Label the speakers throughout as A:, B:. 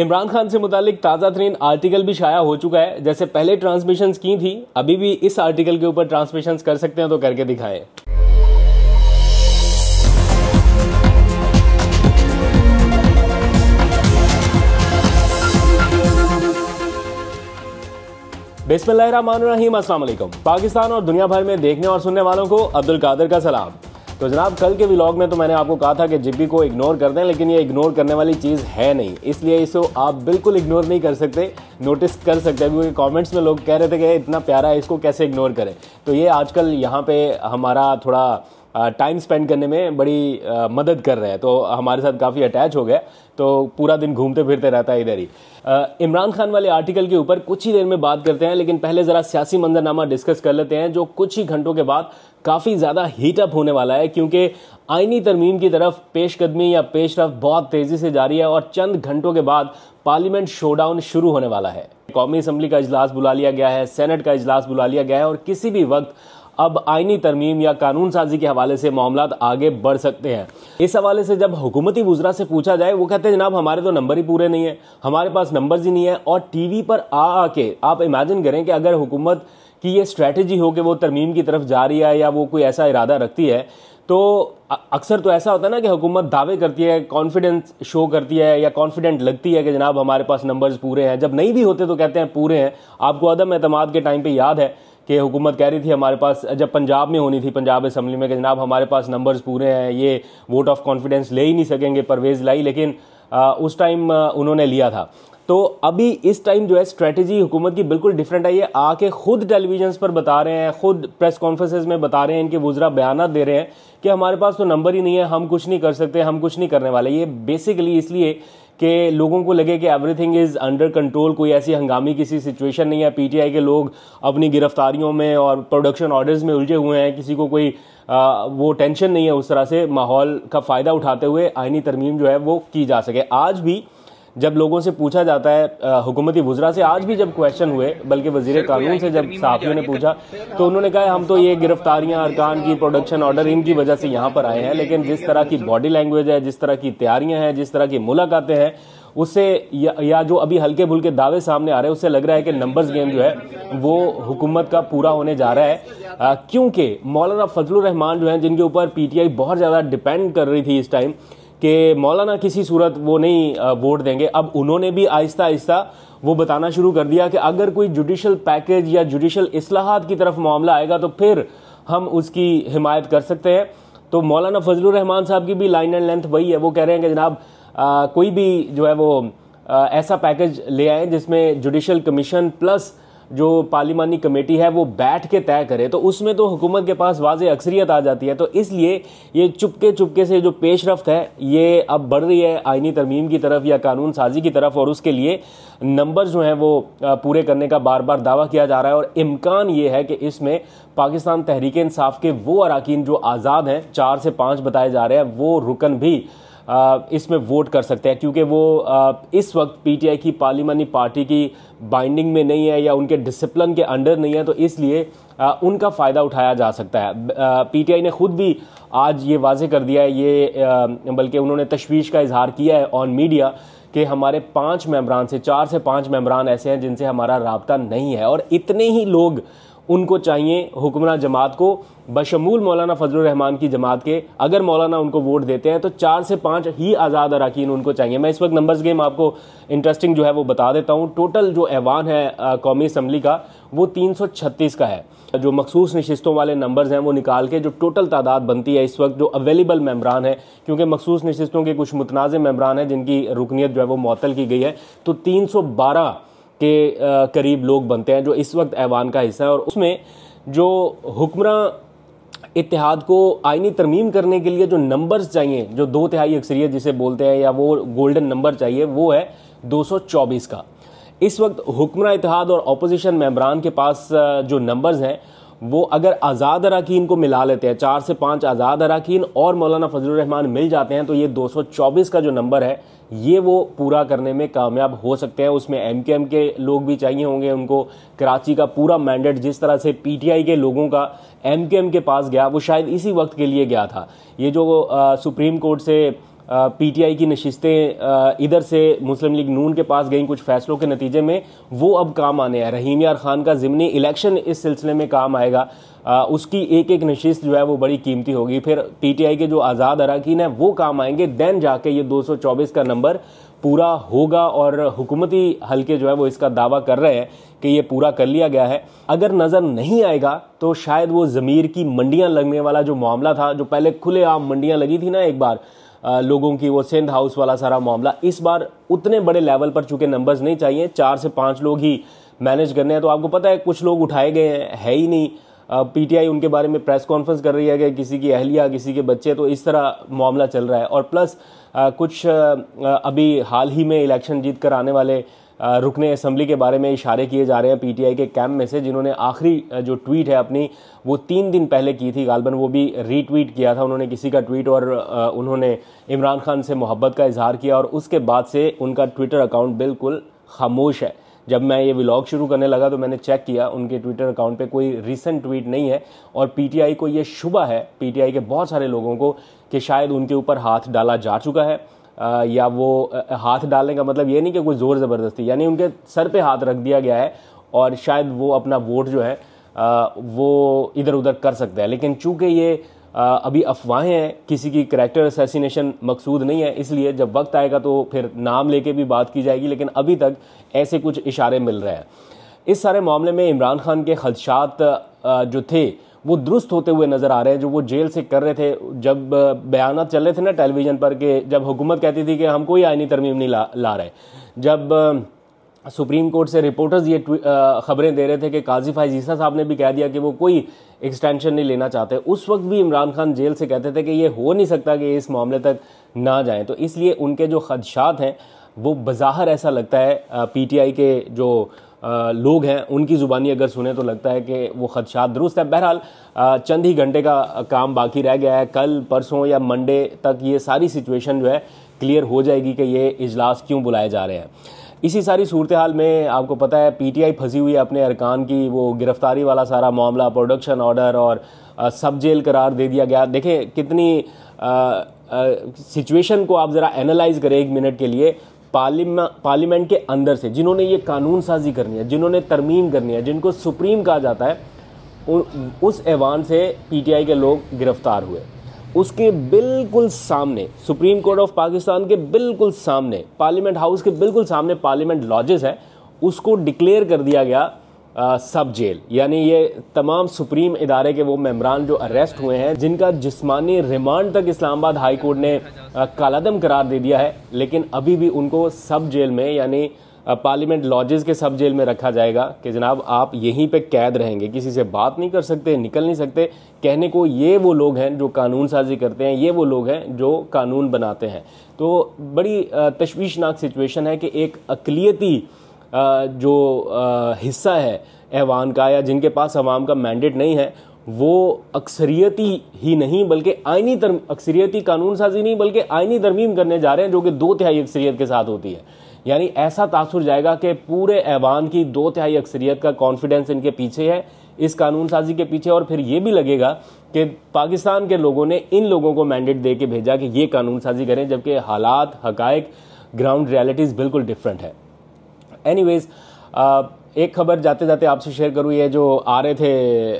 A: इमरान खान से मुतालिक ताज़ा तरीन आर्टिकल भी शाया हो चुका है जैसे पहले ट्रांसमिशंस की थी अभी भी इस आर्टिकल के ऊपर ट्रांसमिशंस कर सकते हैं तो करके दिखाएं वालेकुम पाकिस्तान और दुनिया भर में देखने और सुनने वालों को अब्दुल कादर का सलाम तो जनाब कल के व्लॉग में तो मैंने आपको कहा था कि जिब्बी को इग्नोर कर दें लेकिन ये इग्नोर करने वाली चीज़ है नहीं इसलिए इसको आप बिल्कुल इग्नोर नहीं कर सकते नोटिस कर सकते हैं क्योंकि कमेंट्स में लोग कह रहे थे कि इतना प्यारा है इसको कैसे इग्नोर करें तो ये आजकल यहाँ पे हमारा थोड़ा टाइम स्पेंड करने में बड़ी आ, मदद कर रहा है तो हमारे साथ काफ़ी अटैच हो गया तो पूरा दिन घूमते फिरते रहता है इधर ही इमरान खान वाले आर्टिकल के ऊपर कुछ ही देर में बात करते हैं लेकिन पहले ज़रा सियासी मंजरनामा डिस्कस कर लेते हैं जो कुछ ही घंटों के बाद काफ़ी ज़्यादा हीटअप होने वाला है क्योंकि आइनी तरमीम की तरफ पेशकदमी या पेशरफ बहुत तेज़ी से जारी है और चंद घंटों के बाद पार्लियामेंट शोडाउन शुरू होने वाला है कौमी असम्बली का अजलास बुला लिया गया है सेनेट का अजलास बुला लिया गया है और किसी भी वक्त अब आइनी तरमीम या कानून साजी के हवाले से मामला आगे बढ़ सकते हैं इस हवाले से जब हुकूमती वजरा से पूछा जाए वो कहते हैं जनाब हमारे तो नंबर ही पूरे नहीं है हमारे पास नंबर ही नहीं है और टी वी पर आ आके आप इमेजिन करें कि अगर हुकूमत कि ये स्ट्रैटेजी हो के वो तरमीम की तरफ जा रही है या वो कोई ऐसा इरादा रखती है तो अक्सर तो ऐसा होता है ना कि हुकूमत दावे करती है कॉन्फिडेंस शो करती है या कॉन्फिडेंट लगती है कि जनाब हमारे पास नंबर्स पूरे हैं जब नहीं भी होते तो कहते हैं पूरे हैं आपको अदम अतमाद के टाइम पे याद है कि हुकूमत कह रही थी हमारे पास जब पंजाब में होनी थी पंजाब असम्बली में कि जनाब हमारे पास नंबर्स पूरे हैं ये वोट ऑफ कॉन्फिडेंस ले ही नहीं सकेंगे परवेज़ लाई लेकिन उस टाइम उन्होंने लिया था तो अभी इस टाइम जो है स्ट्रेटजी हुकूमत की बिल्कुल डिफरेंट आई है आके खुद टेलीविजन पर बता रहे हैं खुद प्रेस कॉन्फ्रेंसेज में बता रहे हैं इनके वजरा बयान दे रहे हैं कि हमारे पास तो नंबर ही नहीं है हम कुछ नहीं कर सकते हम कुछ नहीं करने वाले ये बेसिकली इसलिए कि लोगों को लगे कि एवरीथिंग इज़ अंडर कंट्रोल कोई ऐसी हंगामी किसी सिचुएशन नहीं है पीटीआई के लोग अपनी गिरफ्तारियों में और प्रोडक्शन ऑर्डर्स में उलझे हुए हैं किसी को कोई आ, वो टेंशन नहीं है उस तरह से माहौल का फ़ायदा उठाते हुए आइनी तरमीम जो है वो की जा सके आज भी जब लोगों से पूछा जाता है हुकूमती वजरा से आज भी जब क्वेश्चन हुए बल्कि वजीर कानून से जब साफियों ने पूछा तो उन्होंने कहा हम तो ये गिरफ्तारियां अरकान की प्रोडक्शन ऑर्डर इनकी वजह से यहाँ पर आए हैं लेकिन जिस तरह की बॉडी लैंग्वेज है जिस तरह की तैयारियाँ हैं जिस तरह की मुलाकातें हैं उससे या, या जो अभी हल्के भुल्के दावे सामने आ रहे हैं उससे लग रहा है कि नंबर्स गेम जो है वो हुकूमत का पूरा होने जा रहा है क्योंकि मौलाना फजल रहमान जो हैं जिनके ऊपर पीटीआई बहुत ज़्यादा डिपेंड कर रही थी इस टाइम कि मौलाना किसी सूरत वो नहीं वोट देंगे अब उन्होंने भी आहिस्ता आहिस्ता वो बताना शुरू कर दिया कि अगर कोई जुडिशल पैकेज या जुडिशल असलाहत की तरफ मामला आएगा तो फिर हम उसकी हिमायत कर सकते हैं तो मौलाना फजल रहमान साहब की भी लाइन एंड लेंथ वही है वो कह रहे हैं कि जनाब कोई भी जो है वो आ, ऐसा पैकेज ले आए जिसमें जुडिशल कमीशन प्लस जो पार्लिमानी कमेटी है वो बैठ के तय करे तो उसमें तो हुकूमत के पास वाज अक्सरियत आ जाती है तो इसलिए ये चुपके चुपके से जो पेश रफ्त है ये अब बढ़ रही है आइनी तरमीम की तरफ या कानून साजी की तरफ और उसके लिए नंबर जो हैं वो पूरे करने का बार बार दावा किया जा रहा है और इम्कान ये है कि इसमें पाकिस्तान तहरीक इंसाफ के वो अरकान जो आज़ाद हैं चार से पाँच बताए जा रहे हैं वो रुकन भी इसमें वोट कर सकते हैं क्योंकि वो इस वक्त पीटीआई की पार्लिमानी पार्टी की बाइंडिंग में नहीं है या उनके डिसिप्लिन के अंडर नहीं है तो इसलिए उनका फ़ायदा उठाया जा सकता है पीटीआई ने खुद भी आज ये वाजे कर दिया है ये बल्कि उन्होंने तशवीश का इजहार किया है ऑन मीडिया कि हमारे पाँच मेम्बरान से चार से पाँच मेम्बरान ऐसे हैं जिनसे हमारा रबता नहीं है और इतने ही लोग उनको चाहिए हुक्मरान जमात को बशमूल मौलाना फजलरहमान की जमात के अगर मौलाना उनको वोट देते हैं तो चार से पाँच ही आज़ाद अरकान उनको चाहिए मैं इस वक्त नंबर्स गेम आपको इंटरेस्टिंग जो है वो बता देता हूँ टोटल जो ऐवान है कौमी असम्बली का वो तीन सौ छत्तीस का है जो मखसूस नशस्तों वाले नंबर्स हैं वो निकाल के जो टोटल तादाद बनती है इस वक्त जो अवेलेबल मेम्बरान है क्योंकि मखसूस नशस्तों के कुछ मुतनाज़ मेम्बरान हैं जिनकी रुकनीत जो है वो मअतल की गई है तो तीन सौ बारह के करीब लोग बनते हैं जो इस वक्त ऐवान का हिस्सा है और उसमें जो हुक्मरान इतिहाद को आइनी तरमीम करने के लिए जो नंबर्स चाहिए जो दो तिहाई अक्सरियत जिसे बोलते हैं या वो गोल्डन नंबर चाहिए वो है 224 का इस वक्त हुक्मरान इतिहाद और अपोजिशन मेम्बरान के पास जो नंबर्स हैं वो अगर आज़ाद अरकान को मिला लेते हैं चार से पाँच आज़ाद अरकान और मौलाना रहमान मिल जाते हैं तो ये 224 का जो नंबर है ये वो पूरा करने में कामयाब हो सकते हैं उसमें एम के एम के लोग भी चाहिए होंगे उनको कराची का पूरा मैंडेट जिस तरह से पी टी आई के लोगों का एम के एम के पास गया वो शायद इसी वक्त के लिए गया था ये जो आ, सुप्रीम कोर्ट से पीटीआई की नशिस्तें इधर से मुस्लिम लीग नून के पास गई कुछ फैसलों के नतीजे में वो अब काम आने हैं रहीम यार खान का ज़िमनी इलेक्शन इस सिलसिले में काम आएगा आ, उसकी एक एक नशिस्त जो है वो बड़ी कीमती होगी फिर पीटीआई के जो आज़ाद अरकान हैं वो काम आएंगे दैन जाके ये 224 का नंबर पूरा होगा और हुकूमती हल्के जो है वो इसका दावा कर रहे हैं कि ये पूरा कर लिया गया है अगर नज़र नहीं आएगा तो शायद वो ज़मीर की मंडियाँ लगने वाला जो मामला था जो पहले खुलेआम मंडियाँ लगी थी ना एक बार लोगों की वो सिंध हाउस वाला सारा मामला इस बार उतने बड़े लेवल पर चूँकि नंबर्स नहीं चाहिए चार से पाँच लोग ही मैनेज करने हैं तो आपको पता है कुछ लोग उठाए गए हैं है ही नहीं पीटीआई उनके बारे में प्रेस कॉन्फ्रेंस कर रही है कि किसी की अहलिया किसी के बच्चे तो इस तरह मामला चल रहा है और प्लस आ, कुछ आ, अभी हाल ही में इलेक्शन जीत कर आने वाले रुकने असम्बली के बारे में इशारे किए जा रहे हैं पीटीआई के कैम्प में से जिन्होंने आखिरी जो ट्वीट है अपनी वो तीन दिन पहले की थी गालबन वो भी रीट्वीट किया था उन्होंने किसी का ट्वीट और उन्होंने इमरान खान से मोहब्बत का इजहार किया और उसके बाद से उनका ट्विटर अकाउंट बिल्कुल खामोश है जब मैं ये व्लॉग शुरू करने लगा तो मैंने चेक किया उनके ट्विटर अकाउंट पे कोई रिसेंट ट्वीट नहीं है और पीटीआई को ये शुबा है पीटीआई के बहुत सारे लोगों को कि शायद उनके ऊपर हाथ डाला जा चुका है या वो हाथ डालने का मतलब ये नहीं कि कोई ज़ोर ज़बरदस्ती यानी उनके सर पे हाथ रख दिया गया है और शायद वो अपना वोट जो है वो इधर उधर कर सकते हैं लेकिन चूंकि ये अभी अफवाहें हैं किसी की करेक्टर असैसिनेशन मकसूद नहीं है इसलिए जब वक्त आएगा तो फिर नाम लेके भी बात की जाएगी लेकिन अभी तक ऐसे कुछ इशारे मिल रहे हैं इस सारे मामले में इमरान खान के खदशात जो थे वो दुरुस्त होते हुए नज़र आ रहे हैं जो वो जेल से कर रहे थे जब बयान चल रहे थे ना टेलीविज़न पर कि जब हुकूमत कहती थी कि हम कोई आइनी तरमीम नहीं ला ला रहे जब सुप्रीम कोर्ट से रिपोर्टर्स ये खबरें दे रहे थे कि काजी फाइजीसा साहब ने भी कह दिया कि वो कोई एक्सटेंशन नहीं लेना चाहते उस वक्त भी इमरान खान जेल से कहते थे कि ये हो नहीं सकता कि इस मामले तक ना जाएं तो इसलिए उनके जो खदशात हैं वो बज़ाहर ऐसा लगता है पीटीआई के जो लोग हैं उनकी ज़ुबानी अगर सुने तो लगता है कि वो खदशात दुरुस्त है बहरहाल चंद ही घंटे का काम बाकी रह गया है कल परसों या मंडे तक ये सारी सिचुएशन जो है क्लियर हो जाएगी कि ये इजलास क्यों बुलाए जा रहे हैं इसी सारी सूरत हाल में आपको पता है पीटीआई फंसी हुई है अपने अरकान की वो गिरफ्तारी वाला सारा मामला प्रोडक्शन ऑर्डर और सब जेल करार दे दिया गया देखें कितनी सिचुएशन को आप ज़रा एनालाइज करें एक मिनट के लिए पार्लियामेंट के अंदर से जिन्होंने ये कानून साजी करनी है जिन्होंने तरमीम करनी है जिनको सुप्रीम कहा जाता है उस ऐवान से पीटीआई के लोग गिरफ्तार हुए उसके बिल्कुल सामने सुप्रीम कोर्ट ऑफ पाकिस्तान के बिल्कुल सामने पार्लियामेंट हाउस के बिल्कुल सामने पार्लियामेंट लॉजेस है उसको डिक्लेयर कर दिया गया सब जेल यानी ये तमाम सुप्रीम इदारे के वो मेम्बरान जो अरेस्ट हुए हैं जिनका जिस्मानी रिमांड तक इस्लामाबाद हाई कोर्ट ने कालादम करार दे दिया है लेकिन अभी भी उनको सब जेल में यानी पार्लियामेंट लॉजेज के सब जेल में रखा जाएगा कि जनाब आप यहीं पे कैद रहेंगे किसी से बात नहीं कर सकते निकल नहीं सकते कहने को ये वो लोग हैं जो कानून साजी करते हैं ये वो लोग हैं जो कानून बनाते हैं तो बड़ी तशवीशनाक सिचुएशन है कि एक अकलीती जो हिस्सा है ऐवान का या जिनके पास अवाम का मैंडेट नहीं है वो अक्सरियती ही नहीं बल्कि आइनी तरम अक्सरियती कानून साजी नहीं बल्कि आइनी तरमीम करने जा रहे हैं जो कि दो तिहाई अक्सरियत के साथ होती है यानी ऐसा तासुर जाएगा कि पूरे ऐवान की दो तिहाई अक्सरियत का कॉन्फिडेंस इनके पीछे है इस कानून साजी के पीछे और फिर ये भी लगेगा कि पाकिस्तान के लोगों ने इन लोगों को मैंडेट दे के भेजा कि ये कानून साजी करें जबकि हालात हकैक ग्राउंड रियलिटीज़ बिल्कुल डिफरेंट है एनीवेज uh, एक खबर जाते जाते आपसे शेयर करूँ ये जो आ रहे थे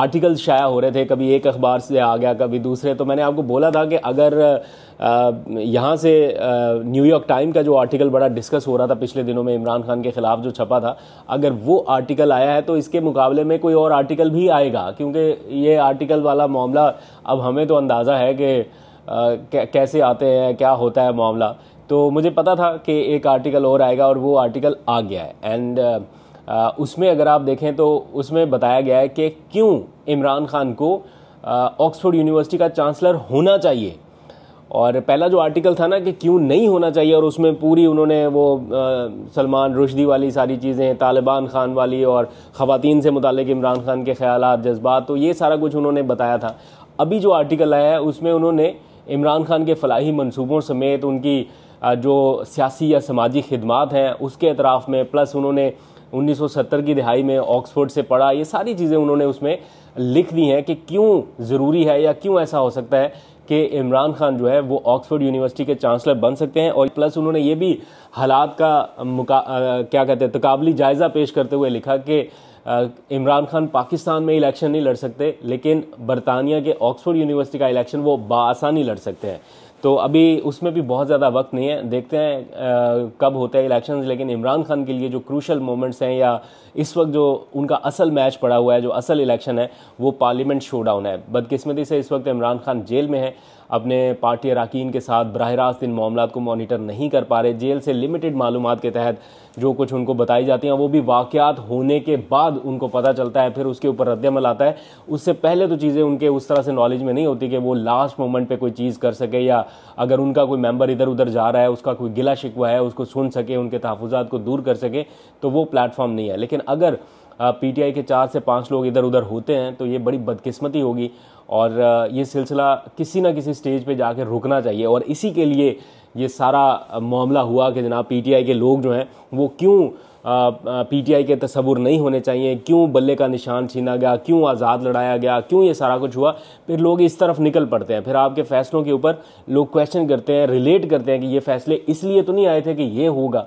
A: आर्टिकल्स uh, शाया हो रहे थे कभी एक अखबार से आ गया कभी दूसरे तो मैंने आपको बोला था कि अगर uh, यहाँ से न्यूयॉर्क टाइम का जो आर्टिकल बड़ा डिस्कस हो रहा था पिछले दिनों में इमरान खान के ख़िलाफ़ जो छपा था अगर वो आर्टिकल आया है तो इसके मुकाबले में कोई और आर्टिकल भी आएगा क्योंकि ये आर्टिकल वाला मामला अब हमें तो अंदाज़ा है कि कैसे आते हैं क्या होता है मामला तो मुझे पता था कि एक आर्टिकल और आएगा और वो आर्टिकल आ गया है एंड uh, uh, उसमें अगर आप देखें तो उसमें बताया गया है कि क्यों इमरान खान को ऑक्सफोर्ड uh, यूनिवर्सिटी का चांसलर होना चाहिए और पहला जो आर्टिकल था ना कि क्यों नहीं होना चाहिए और उसमें पूरी उन्होंने वो सलमान रुशदी वाली सारी चीज़ें तालिबान खान वाली और ख़वान से मुतल इमरान खान के ख्याल जज्बात तो ये सारा कुछ उन्होंने बताया था अभी जो आर्टिकल आया है उसमें उन्होंने इमरान खान के फलाही मनसूबों समेत उनकी जो सियासी या समाजी खदमात हैं उसके अतराफ़ में प्लस उन्होंने 1970 की दिहाई में ऑक्सफोर्ड से पढ़ा ये सारी चीज़ें उन्होंने उसमें लिख दी हैं कि क्यों ज़रूरी है या क्यों ऐसा हो सकता है कि इमरान खान जो है वो ऑक्सफोर्ड यूनिवर्सिटी के चांसलर बन सकते हैं और प्लस उन्होंने ये भी हालात का मुका आ, क्या कहते हैं तकबली जायज़ा पेश करते हुए लिखा कि इमरान खान पाकिस्तान में इलेक्शन नहीं लड़ सकते लेकिन बरतानिया के ऑक्सफोर्ड यूनिवर्सिटी का इलेक्शन वो बासानी लड़ सकते हैं तो अभी उसमें भी बहुत ज़्यादा वक्त नहीं है देखते हैं आ, कब होते हैं इलेक्शन लेकिन इमरान खान के लिए जो क्रूशल मोमेंट्स हैं या इस वक्त जो उनका असल मैच पड़ा हुआ है जो असल इलेक्शन है वो पार्लियामेंट शोडाउन है बदकिस्मती से इस वक्त इमरान खान जेल में है अपने पार्टी अरकान के साथ बरह रास्त इन मामला को मॉनिटर नहीं कर पा रहे जेल से लिमिटेड मालूम के तहत जो कुछ उनको बताई जाती हैं वो भी वाक़ात होने के बाद उनको पता चलता है फिर उसके ऊपर रद्दमल आता है उससे पहले तो चीज़ें उनके उस तरह से नॉलेज में नहीं होती कि वो लास्ट मोमेंट पे कोई चीज़ कर सके या अगर उनका कोई मेंबर इधर उधर जा रहा है उसका कोई गिला शिकवा है उसको सुन सके उनके तहफात को दूर कर सके तो वो प्लेटफॉर्म नहीं है लेकिन अगर पीटीआई के चार से पाँच लोग इधर उधर होते हैं तो ये बड़ी बदकिस्मती होगी और ये सिलसिला किसी ना किसी स्टेज पे जाके रुकना चाहिए और इसी के लिए ये सारा मामला हुआ कि जनाब पीटीआई के लोग जो हैं वो क्यों पीटीआई के तस्वुर नहीं होने चाहिए क्यों बल्ले का निशान छीना गया क्यों आज़ाद लड़ाया गया क्यों ये सारा कुछ हुआ फिर लोग इस तरफ निकल पड़ते हैं फिर आपके फैसलों के ऊपर लोग क्वेश्चन करते हैं रिलेट करते हैं कि ये फैसले इसलिए तो नहीं आए थे कि ये होगा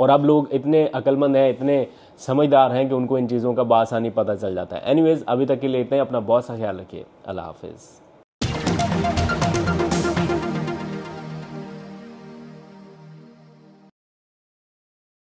A: और अब लोग इतने अक्लमंद हैं इतने समझदार हैं कि उनको इन चीज़ों का बासानी पता चल जाता है एनीवेज़ अभी तक के लिए इतने अपना बहुत सा ख्याल रखिए अल्लाह हाफिज़